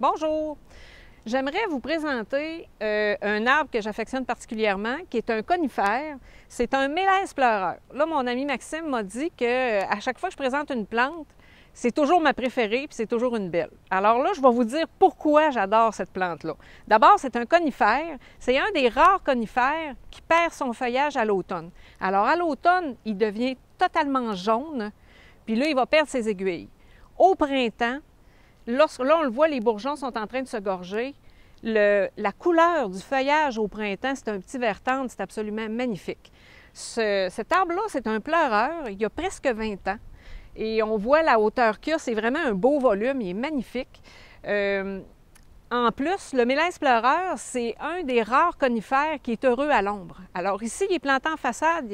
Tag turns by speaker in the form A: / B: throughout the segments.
A: Bonjour! J'aimerais vous présenter euh, un arbre que j'affectionne particulièrement, qui est un conifère. C'est un mélèze pleureur. Là, mon ami Maxime m'a dit que euh, à chaque fois que je présente une plante, c'est toujours ma préférée, puis c'est toujours une belle. Alors là, je vais vous dire pourquoi j'adore cette plante-là. D'abord, c'est un conifère. C'est un des rares conifères qui perd son feuillage à l'automne. Alors à l'automne, il devient totalement jaune, puis là, il va perdre ses aiguilles. Au printemps, lorsque, là, on le voit, les bourgeons sont en train de se gorger. la couleur du feuillage au printemps, c'est un petit vert tendre, c'est absolument magnifique. cet arbre-là, c'est un pleureur, il y a presque 20 ans. Et on voit la hauteur qu'il c'est vraiment un beau volume, il est magnifique. Euh, en plus, le mélèze pleureur, c'est un des rares conifères qui est heureux à l'ombre. Alors ici, il est planté en façade,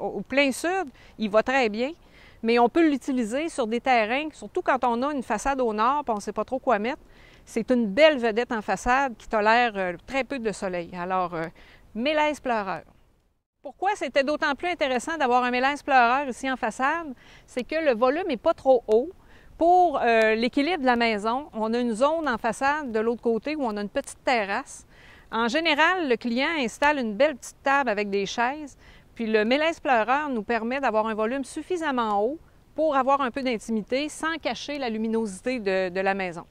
A: au plein sud, il va très bien mais on peut l'utiliser sur des terrains, surtout quand on a une façade au nord et on ne sait pas trop quoi mettre. C'est une belle vedette en façade qui tolère euh, très peu de soleil. Alors, euh, mélèze pleureur. Pourquoi c'était d'autant plus intéressant d'avoir un mélèze pleureur ici en façade? C'est que le volume n'est pas trop haut. Pour euh, l'équilibre de la maison, on a une zone en façade de l'autre côté où on a une petite terrasse. En général, le client installe une belle petite table avec des chaises, puis le mélèze pleureur nous permet d'avoir un volume suffisamment haut pour avoir un peu d'intimité sans cacher la luminosité de la maison.